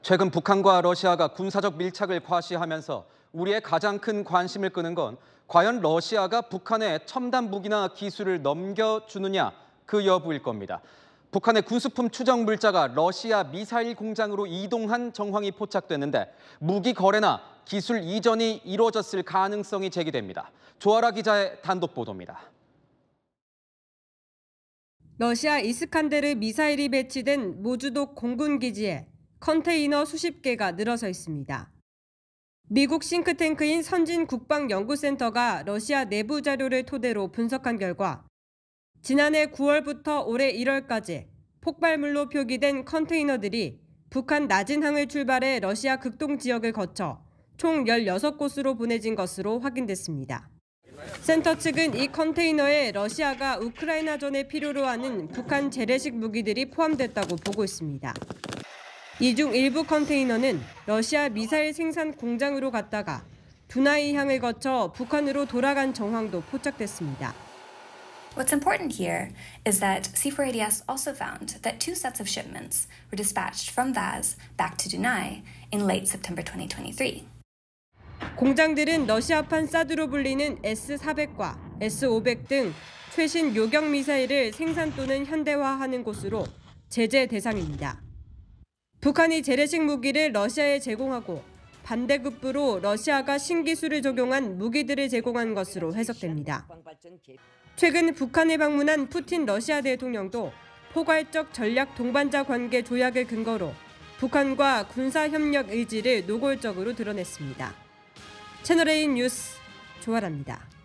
최근 북한과 러시아가 군사적 밀착을 과시하면서 우리의 가장 큰 관심을 끄는 건 과연 러시아가 북한에 첨단 무기나 기술을 넘겨주느냐 그 여부일 겁니다. 북한의 군수품 추정 물자가 러시아 미사일 공장으로 이동한 정황이 포착됐는데 무기 거래나 기술 이전이 이루어졌을 가능성이 제기됩니다. 조아라 기자의 단독 보도입니다. 러시아 이스칸데르 미사일이 배치된 모주독 공군 기지에 컨테이너 수십 개가 늘어서 있습니다. 미국 싱크탱크인 선진국방연구센터가 러시아 내부 자료를 토대로 분석한 결과 지난해 9월부터 올해 1월까지 폭발물로 표기된 컨테이너들이 북한 나진항을 출발해 러시아 극동 지역을 거쳐 총 16곳으로 보내진 것으로 확인됐습니다. 센터 측은 이 컨테이너에 러시아가 우크라이나전에 필요로 하는 북한 재래식 무기들이 포함됐다고 보고 있습니다. 이중 일부 컨테이너는 러시아 미사일 생산 공장으로 갔다가 두나이 향을 거쳐 북한으로 돌아간 정황도 포착됐습니다. What's important here is that C4ADS also found that two sets of shipments were dispatched from Vaz back to Dunai in late September 2023. 공장들은 러시아판 사드로 불리는 S400과 S500 등 최신 요격 미사일을 생산 또는 현대화하는 곳으로 제재 대상입니다. 북한이 재래식 무기를 러시아에 제공하고 반대급부로 러시아가 신기술을 적용한 무기들을 제공한 것으로 해석됩니다. 최근 북한에 방문한 푸틴 러시아 대통령도 포괄적 전략 동반자 관계 조약을 근거로 북한과 군사협력 의지를 노골적으로 드러냈습니다. 채널A 뉴스 조아라입니다.